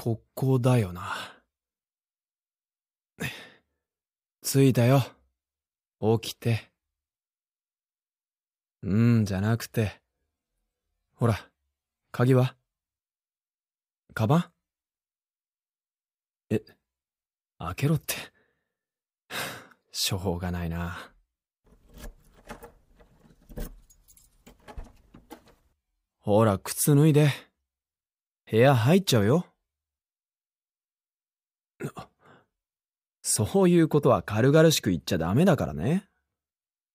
ここだよな。着いたよ。起きて。うんじゃなくて。ほら、鍵はカバンえ、開けろって。処方がないな。ほら、靴脱いで。部屋入っちゃうよ。そういうことは軽々しく言っちゃダメだからね。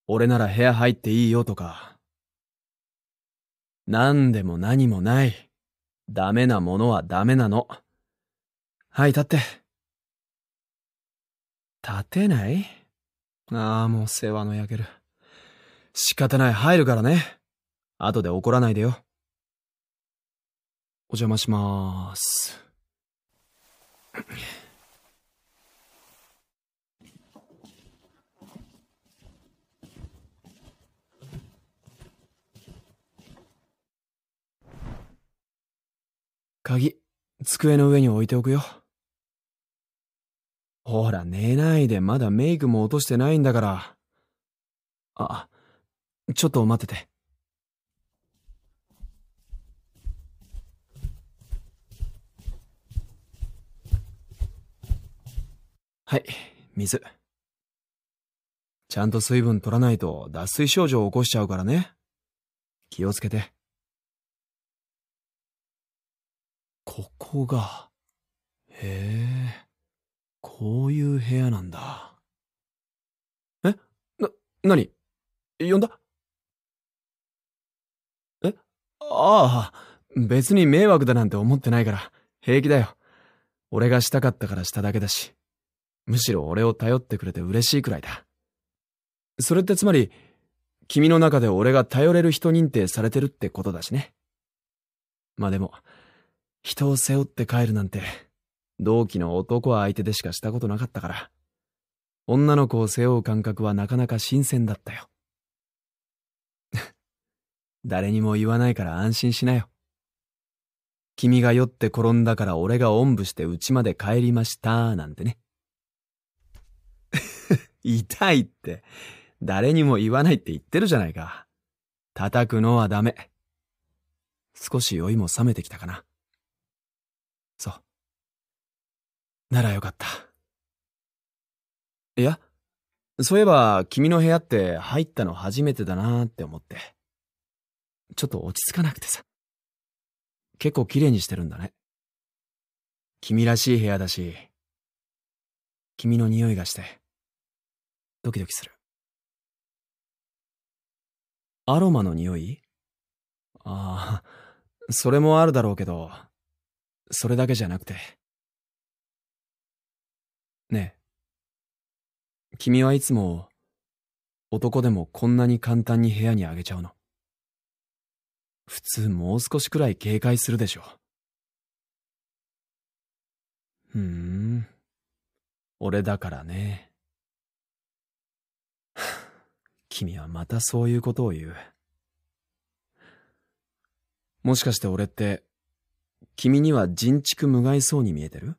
俺なら部屋入っていいよとか。何でも何もない。ダメなものはダメなの。はい、立って。立てないああ、もう世話の焼ける。仕方ない、入るからね。後で怒らないでよ。お邪魔しまーす。鍵、机の上に置いておくよ。ほら、寝ないで、まだメイクも落としてないんだから。あ、ちょっと待ってて。はい、水。ちゃんと水分取らないと脱水症状を起こしちゃうからね。気をつけて。ここが、へえ。こういう部屋なんだ。えな、何呼んだえああ、別に迷惑だなんて思ってないから、平気だよ。俺がしたかったからしただけだし。むしろ俺を頼ってくれて嬉しいくらいだ。それってつまり、君の中で俺が頼れる人認定されてるってことだしね。まあでも、人を背負って帰るなんて、同期の男相手でしかしたことなかったから、女の子を背負う感覚はなかなか新鮮だったよ。誰にも言わないから安心しなよ。君が酔って転んだから俺がおんぶして家まで帰りましたなんてね。痛いって、誰にも言わないって言ってるじゃないか。叩くのはダメ。少し酔いも冷めてきたかな。ならよかった。いや、そういえば君の部屋って入ったの初めてだなーって思って。ちょっと落ち着かなくてさ。結構綺麗にしてるんだね。君らしい部屋だし、君の匂いがして、ドキドキする。アロマの匂いああ、それもあるだろうけど、それだけじゃなくて。ねえ。君はいつも、男でもこんなに簡単に部屋にあげちゃうの。普通もう少しくらい警戒するでしょ。ふーん。俺だからね。君はまたそういうことを言う。もしかして俺って、君には人畜無害そうに見えてる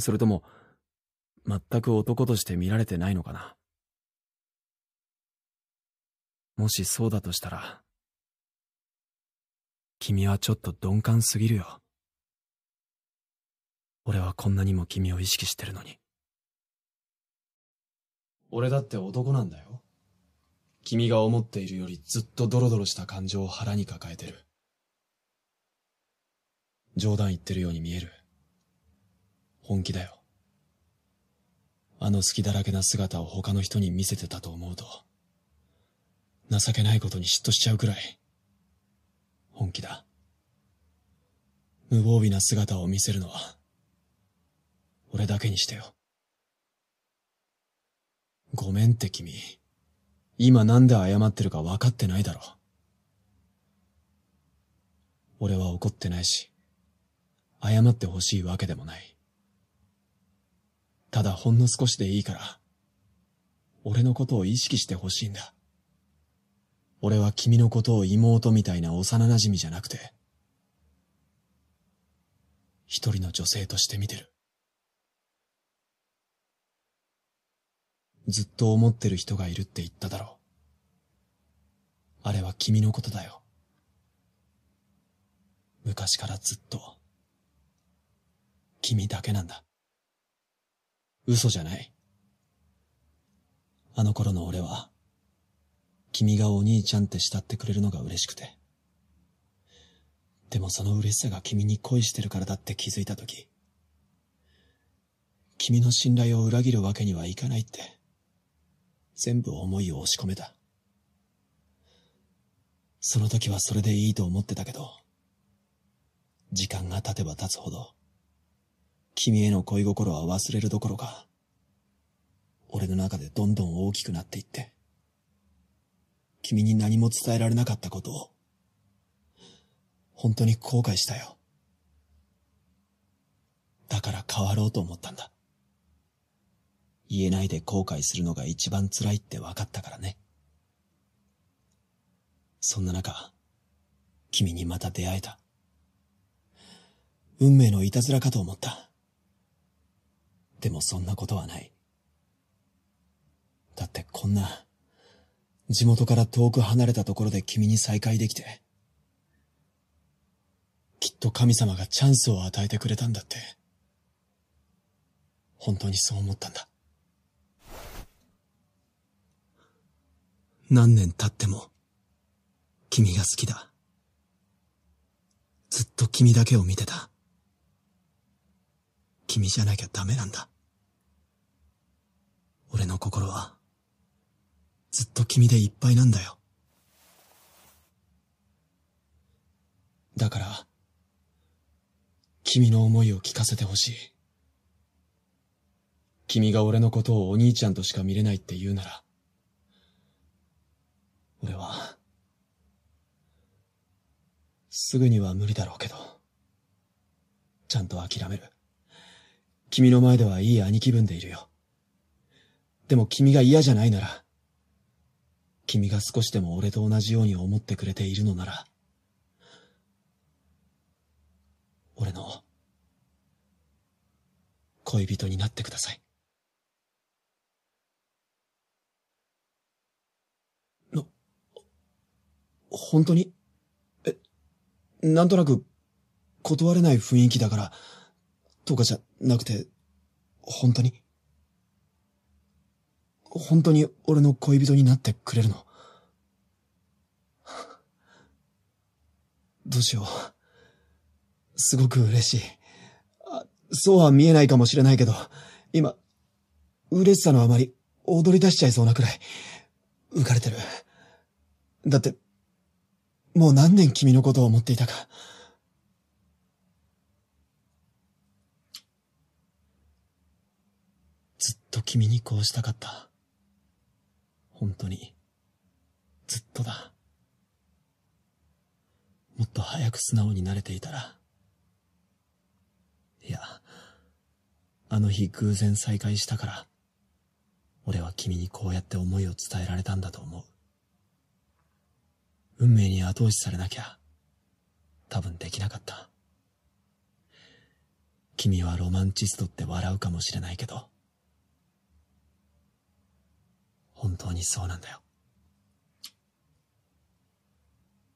それとも、全く男として見られてないのかな。もしそうだとしたら、君はちょっと鈍感すぎるよ。俺はこんなにも君を意識してるのに。俺だって男なんだよ。君が思っているよりずっとドロドロした感情を腹に抱えてる。冗談言ってるように見える。本気だよ。あの隙だらけな姿を他の人に見せてたと思うと、情けないことに嫉妬しちゃうくらい、本気だ。無防備な姿を見せるのは、俺だけにしてよ。ごめんって君、今なんで謝ってるか分かってないだろ。俺は怒ってないし、謝ってほしいわけでもない。ただほんの少しでいいから、俺のことを意識してほしいんだ。俺は君のことを妹みたいな幼馴染じゃなくて、一人の女性として見てる。ずっと思ってる人がいるって言っただろう。あれは君のことだよ。昔からずっと、君だけなんだ。嘘じゃない。あの頃の俺は、君がお兄ちゃんって慕ってくれるのが嬉しくて。でもその嬉しさが君に恋してるからだって気づいたとき、君の信頼を裏切るわけにはいかないって、全部思いを押し込めた。その時はそれでいいと思ってたけど、時間が経てば経つほど、君への恋心は忘れるどころか、俺の中でどんどん大きくなっていって、君に何も伝えられなかったことを、本当に後悔したよ。だから変わろうと思ったんだ。言えないで後悔するのが一番辛いって分かったからね。そんな中、君にまた出会えた。運命のいたずらかと思った。でもそんなことはない。だってこんな、地元から遠く離れたところで君に再会できて、きっと神様がチャンスを与えてくれたんだって、本当にそう思ったんだ。何年経っても、君が好きだ。ずっと君だけを見てた。君じゃなきゃダメなんだ。俺の心は、ずっと君でいっぱいなんだよ。だから、君の思いを聞かせてほしい。君が俺のことをお兄ちゃんとしか見れないって言うなら、俺は、すぐには無理だろうけど、ちゃんと諦める。君の前ではいい兄貴分でいるよ。でも君が嫌じゃないなら、君が少しでも俺と同じように思ってくれているのなら、俺の恋人になってください。の、本当にえ、なんとなく断れない雰囲気だから、とかじゃなくて、本当に本当に俺の恋人になってくれるのどうしよう。すごく嬉しい。あ、そうは見えないかもしれないけど、今、嬉しさのあまり踊り出しちゃいそうなくらい、浮かれてる。だって、もう何年君のことを思っていたか。と君にこうしたかった。本当に、ずっとだ。もっと早く素直になれていたら。いや、あの日偶然再会したから、俺は君にこうやって思いを伝えられたんだと思う。運命に後押しされなきゃ、多分できなかった。君はロマンチストって笑うかもしれないけど、本当にそうなんだよ。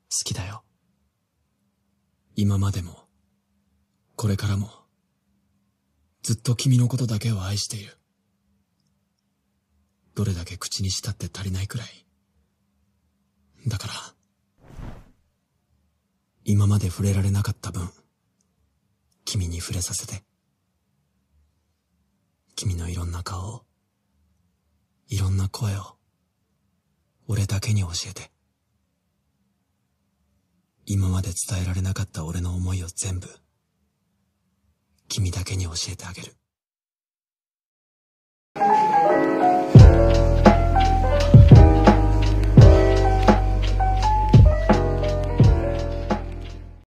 好きだよ。今までも、これからも、ずっと君のことだけを愛している。どれだけ口にしたって足りないくらい。だから、今まで触れられなかった分、君に触れさせて。君のいろんな顔を。いろんな声を、俺だけに教えて。今まで伝えられなかった俺の思いを全部、君だけに教えてあげる。